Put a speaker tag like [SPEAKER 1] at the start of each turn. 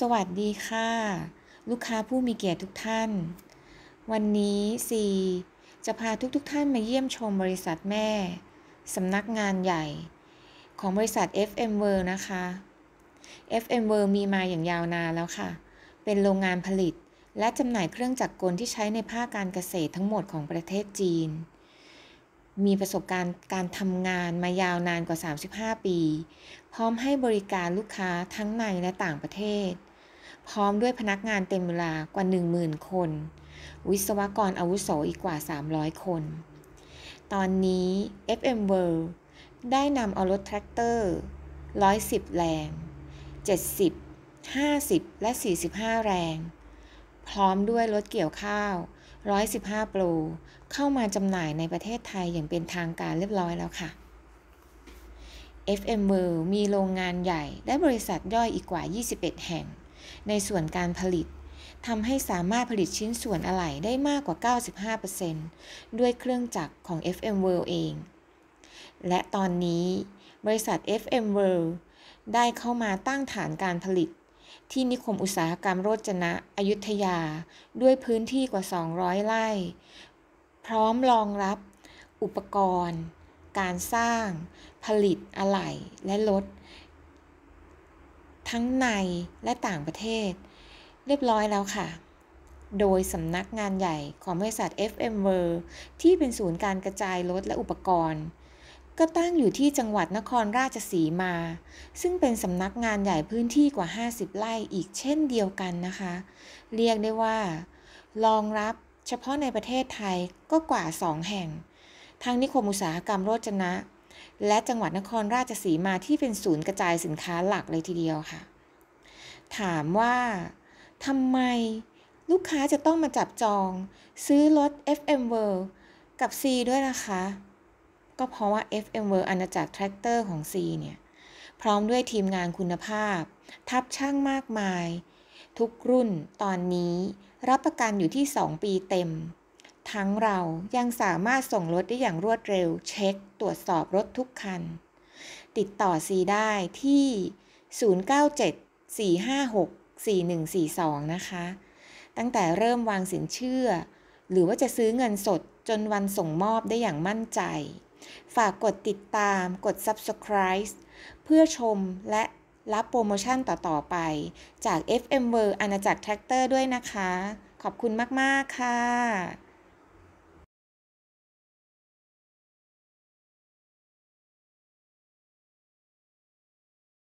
[SPEAKER 1] สวัสดีค่ะ ลูกค้าผู้มีเกียรติทุกท่าน วันนี้ซีจะพาทุกๆทท่านมาเยี่ยมชมบริษัทแม่ สำนักงานใหญ่ ของบริษัท FM w o r l d นะคะ FM w o r l d มีมาอย่างยาวนานแล้วค่ะ เป็นโรงงานผลิตและจำหน่ายเครื่องจักรกลที่ใช้ในภาคการเกษตรทั้งหมดของประเทศจีน มีประสบการณ์การทำงานมายาวนานกว่า 35 ปี พร้อมให้บริการลูกค้าทั้งในและต่างประเทศพร้อมด้วยพนักงานเต็มเวลากว่า 10,000 คน วิศวกรอาวุโสอีกกว่า 300 คน ตอนนี้ FM World ได้นำเอารถแทรกเตอร์ 110 แรง 70 50 และ 45 แรง พร้อมด้วยรถเกี่ยวข้าว 115โปรเข้ามาจำหน่ายในประเทศไทยอย่างเป็นทางการเรียบร้อยแล้วค่ะ FM World มีโรงงานใหญ่และบริษัทย่อยอีกกว่า 21 แห่งในส่วนการผลิตทำให้สามารถผลิตชิ้นส่วนอะไหล่ได้มากกว่า 95%ด้วยเครื่องจักรของ FM World เอง และตอนนี้บริษัท FM World ได้เข้ามาตั้งฐานการผลิต ที่นิคมอุตสาหกรรมโรจนะอยุธยา ด้วยพื้นที่กว่า 200 ไร่พร้อมรองรับ อุปกรณ์ การสร้างผลิตอะไหล่และรถทั้งในและต่างประเทศ เรียบร้อยแล้วค่ะ โดยสำนักงานใหญ่ของบริษัท FM World ที่เป็นศูนย์การกระจายรถและอุปกรณ์ ก็ตั้งอยู่ที่จังหวัดนครราชสีมา ซึ่งเป็นสำนักงานใหญ่พื้นที่กว่า 50ไร่อีกเช่นเดียวกันนะคะ เรียกได้ว่ารองรับเฉพาะในประเทศไทยก็กว่า 2 แห่ง ทั้งนิคมอุตสาหกรรมโรจนะและจังหวัดนครราชสีมาที่เป็นศูนย์กระจายสินค้าหลักเลยทีเดียวค่ะ ถามว่าทำไมลูกค้าจะต้องมาจับจองซื้อรถ FM World กับ C ด้วยนะคะ ก็เพราะว่า FM World อาณาจักรแทรกเตอร์ของ C เนี่ย พร้อมด้วยทีมงานคุณภาพทับช่างมากมาย ทุกรุ่นตอนนี้รับประกันอยู่ที่ 2 ปีเต็มทั้งเรายังสามารถส่งรถได้อย่างรวดเร็ว เช็คตรวจสอบรถทุกคัน ติดต่อซีได้ที่ 0974564142 นะคะ ตั้งแต่เริ่มวางสินเชื่อ หรือว่าจะซื้อเงินสดจนวันส่งมอบได้อย่างมั่นใจ ฝากกดติดตามกด subscribe เพื่อชมและรับโปรโมชั่นต่อๆไป จาก FM w o r l d อาณาจักรแท็กเตอร์ด้วยนะคะ ขอบคุณมาก ๆ ค่ะ